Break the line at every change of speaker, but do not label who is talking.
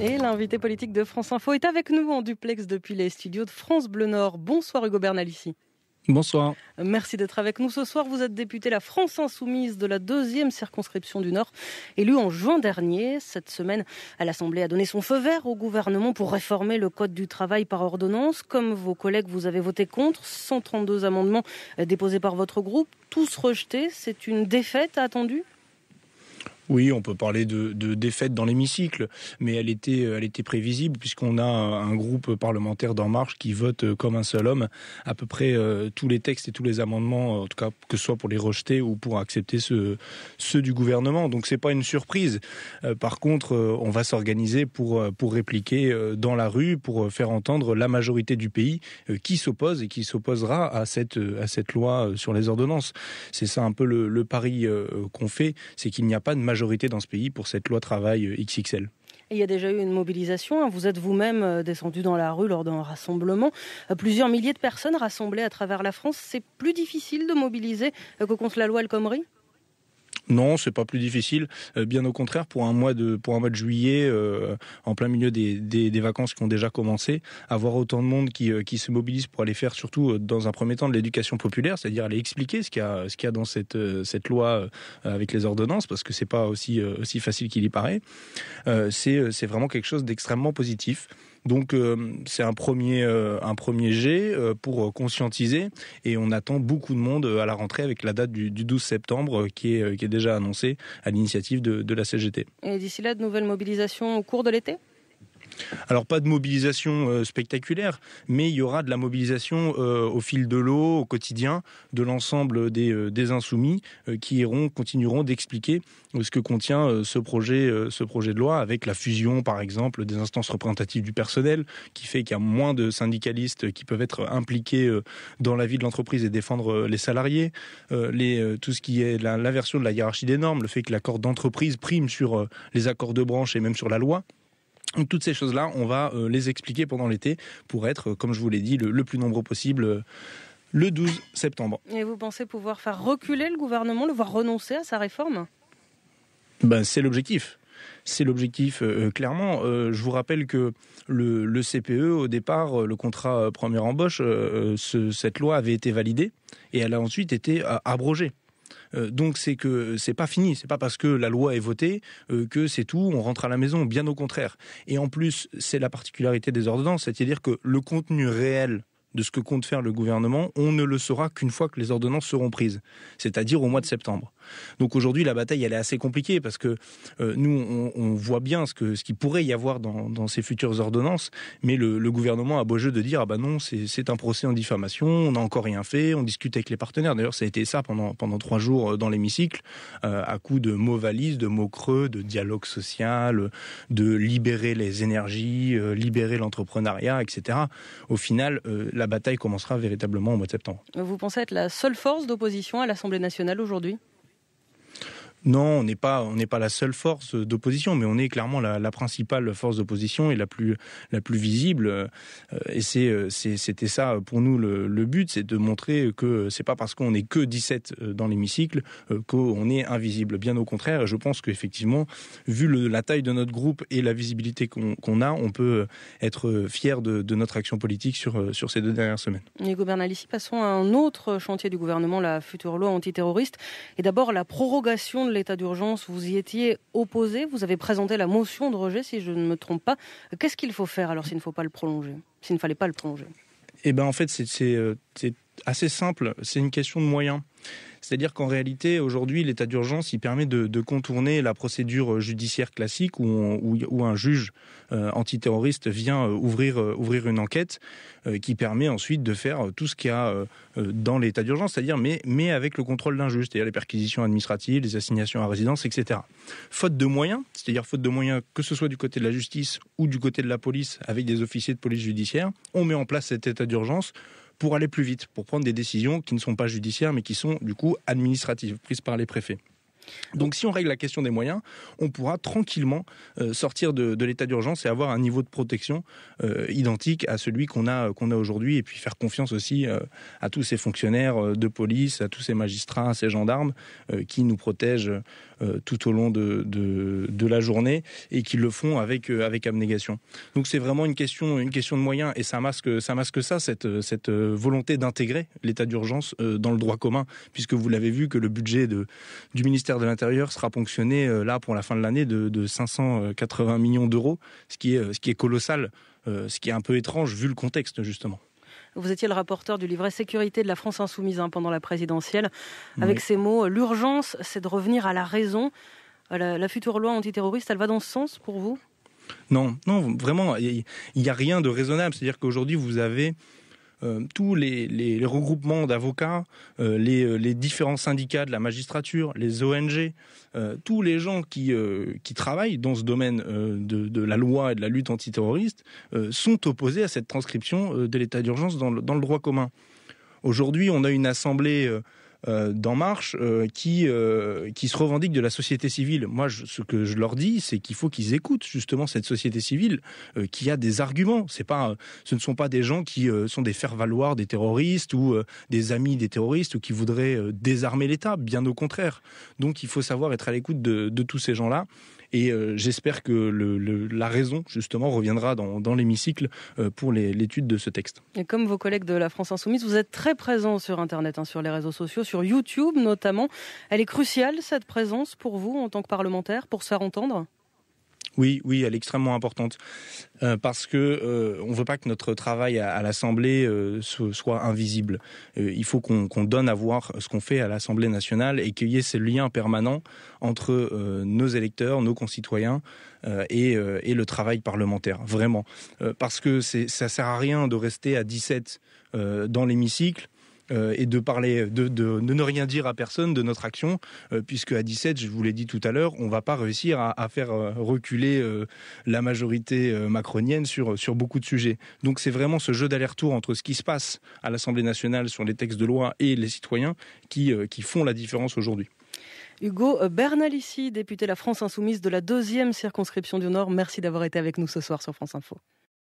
Et l'invité politique de France Info est avec nous en duplex depuis les studios de France Bleu Nord. Bonsoir Hugo ici. Bonsoir. Merci d'être avec nous ce soir. Vous êtes député la France Insoumise de la deuxième circonscription du Nord, élu en juin dernier. Cette semaine, l'Assemblée a donné son feu vert au gouvernement pour réformer le Code du travail par ordonnance. Comme vos collègues, vous avez voté contre 132 amendements euh, déposés par votre groupe, tous rejetés. C'est une défaite attendue
oui, on peut parler de, défaite dans l'hémicycle, mais elle était, prévisible puisqu'on a un groupe parlementaire d'En Marche qui vote euh, comme un seul homme à peu près euh, tous les textes et tous les amendements, en tout cas que ce soit pour les rejeter ou pour accepter ceux, du gouvernement. Donc ce n'est pas une surprise. Euh, par contre, on va s'organiser pour, répliquer dans la rue, pour faire entendre la majorité du pays qui s'oppose et qui s'opposera à cette, loi sur les ordonnances. C'est ça un peu le, le pari qu'on fait, c'est qu'il n'y a pas de majorité dans ce pays pour cette loi travail euh, XXL.
Il y a déjà eu une mobilisation. Hein. Vous êtes vous-même euh, descendu dans la rue lors d'un rassemblement. Euh, plusieurs milliers de personnes rassemblées à travers la France. C'est plus difficile de mobiliser que contre la loi El Khomri
non, c'est pas plus difficile. Euh, bien au contraire, pour un mois de pour un mois de juillet, euh, en plein milieu des, des, vacances qui ont déjà commencé, avoir autant de monde qui, euh, qui se mobilise pour aller faire surtout dans un premier temps de l'éducation populaire, c'est-à-dire aller expliquer ce qu'il y a ce qu'il a dans cette cette loi avec les ordonnances, parce que c'est pas aussi aussi facile qu'il y paraît. c'est c'est vraiment quelque chose d'extrêmement positif. Donc euh, c'est un premier euh, un jet euh, pour conscientiser et on attend beaucoup de monde à la rentrée avec la date du, 12 septembre qui est déjà annoncée à l'initiative de la CGT.
Et d'ici là, de nouvelles mobilisations au cours de l'été
alors pas de mobilisation euh, spectaculaire, mais il y aura de la mobilisation euh, au fil de l'eau, au quotidien, de l'ensemble des, euh, insoumis qui iront, continueront d'expliquer ce que contient ce projet, de loi, avec la fusion par exemple des instances représentatives du personnel, qui fait qu'il y a moins de syndicalistes qui peuvent être impliqués dans la vie de l'entreprise et défendre les salariés, tout ce qui est l'inversion la version de la hiérarchie des normes, le fait que l'accord d'entreprise prime sur les accords de branche et même sur la loi toutes ces choses-là, on va euh, les expliquer pendant l'été pour être, euh, comme je vous l'ai dit, le, plus nombreux possible euh, le 12 septembre.
Et vous pensez pouvoir faire reculer le gouvernement, le voir renoncer à sa réforme
ben, C'est l'objectif. C'est l'objectif, clairement. je vous rappelle que le, CPE, e, au départ, le contrat première embauche, cette loi avait été validée et elle a ensuite été abrogée. Euh, donc c'est que euh, c'est pas fini, c'est pas parce que la loi est votée euh, que c'est tout, on rentre à la maison, bien au contraire. Et en plus, c'est la particularité des ordonnances, c'est-à-dire que le contenu réel de ce que compte faire le gouvernement, on ne le saura qu'une fois que les ordonnances seront prises, c'est-à-dire au mois de septembre. Donc aujourd'hui, la bataille, elle est assez compliquée parce que euh, nous, on, voit bien ce que ce qu'il pourrait y avoir dans, ces futures ordonnances, mais le, gouvernement a beau jeu de dire ah ben non, c'est un procès en diffamation, on n'a encore rien fait, on discute avec les partenaires. D'ailleurs, ça a été ça pendant pendant trois jours euh, dans l'hémicycle, euh, à coup de mots valises, de mots creux, de dialogue social, de libérer les énergies, libérer l'entrepreneuriat, etc. Au final, la bataille commencera véritablement au mois de septembre.
Vous pensez être la seule force d'opposition à l'Assemblée nationale aujourd'hui
non, on n'est pas, on n'est pas la seule force d'opposition, mais on est clairement la, principale force d'opposition et la plus, la plus visible. Euh, et euh, c'est, c'était ça pour nous le, but, c'est de montrer que c'est pas parce qu'on est que 17 euh, dans l'hémicycle qu'on est invisible. Bien au contraire, je pense qu'effectivement, vu la taille de notre groupe et la visibilité qu'on, a, on peut être fier de, notre action politique sur, sur ces deux dernières semaines.
Hugo ici, passons à un autre chantier du gouvernement, la future loi antiterroriste, et d'abord la prorogation l'état d'urgence, vous y étiez opposé. Vous avez présenté la motion de rejet, si je ne me trompe pas. Qu'est-ce qu'il faut faire alors s'il ne faut pas le prolonger S'il fallait pas le prolonger
Eh bien, en fait, euh, c'est assez simple. C'est une question de moyens. C'est-à-dire qu'en réalité, aujourd'hui, l'état d'urgence, il permet de, contourner la procédure euh, judiciaire classique où, un juge euh, antiterroriste vient euh, ouvrir, une enquête qui permet ensuite de faire tout ce qu'il y a dans l'état d'urgence, c'est-à-dire mais, avec le contrôle d'un juge, c'est-à-dire les perquisitions administratives, les assignations à résidence, etc. Faute de moyens, c'est-à-dire faute de moyens que ce soit du côté de la justice ou du côté de la police avec des officiers de police judiciaire, on met en place cet état d'urgence pour aller plus vite, pour prendre des décisions qui ne sont pas judiciaires mais qui sont du coup administratives, prises par les préfets. Donc si on règle la question des moyens, on pourra tranquillement euh, sortir de, l'état d'urgence et avoir un niveau de protection euh, identique à celui qu'on a, a aujourd'hui et puis faire confiance aussi euh, à tous ces fonctionnaires de police, à tous ces magistrats, à ces gendarmes qui nous protègent tout au long de, de, de, la journée et qui le font avec, avec abnégation. Donc c'est vraiment une question, une question de moyens et ça masque ça, masque ça cette, cette volonté d'intégrer l'état d'urgence dans le droit commun puisque vous l'avez vu que le budget de, du ministère de l'Intérieur sera ponctionné euh, là pour la fin de l'année de, 580 euh, millions d'euros, ce qui est euh, ce qui est colossal, ce qui est un peu étrange vu le contexte justement.
Vous étiez le rapporteur du livret Sécurité de la France Insoumise hein, pendant la présidentielle. Avec ces mots, l'urgence, c'est de revenir à la raison. La, la future loi antiterroriste, elle va dans ce sens pour vous
non, non, vraiment, il n'y a rien de raisonnable. C'est-à-dire qu'aujourd'hui, vous avez euh, tous les, regroupements d'avocats, euh, les, euh, les, différents syndicats de la magistrature, les ONG, tous les gens qui, qui travaillent dans ce domaine de, de, la loi et de la lutte antiterroriste sont opposés à cette transcription de l'état d'urgence dans, dans, le droit commun. Aujourd'hui, on a une assemblée euh, d'En Marche euh, qui, euh, qui se revendiquent de la société civile. Moi, ce que je leur dis, c'est qu'il faut qu'ils écoutent justement cette société civile euh, qui a des arguments. C'est pas, ce ne sont pas des gens qui sont des faire-valoir des terroristes ou des amis des terroristes ou qui voudraient désarmer l'État. Bien au contraire. Donc, il faut savoir être à l'écoute de tous ces gens-là et euh, j'espère que la raison, justement, reviendra dans, l'hémicycle euh, pour l'étude de ce texte.
Et comme vos collègues de la France Insoumise, vous êtes très présents sur Internet, hein, sur les réseaux sociaux, sur YouTube notamment. Elle est cruciale, cette présence, pour vous, en tant que parlementaire, pour se faire entendre
oui, oui, elle est extrêmement importante euh, parce que euh, ne veut pas que notre travail à, l'Assemblée euh, soit invisible. il faut qu'on donne à voir ce qu'on fait à l'Assemblée nationale et qu'il y ait ce lien permanent entre nos électeurs, nos concitoyens et, le travail parlementaire, vraiment. parce que ça sert à rien de rester à 17 dans l'hémicycle euh, et de ne rien dire à personne de notre action, euh, puisque à 17, je vous l'ai dit tout à l'heure, on ne va pas réussir à, faire euh, reculer la majorité macronienne sur, beaucoup de sujets. Donc c'est vraiment ce jeu d'aller-retour entre ce qui se passe à l'Assemblée nationale sur les textes de loi et les citoyens qui, qui font la différence aujourd'hui.
Hugo Bernalici, député de La France Insoumise de la deuxième circonscription du Nord, merci d'avoir été avec nous ce soir sur France Info.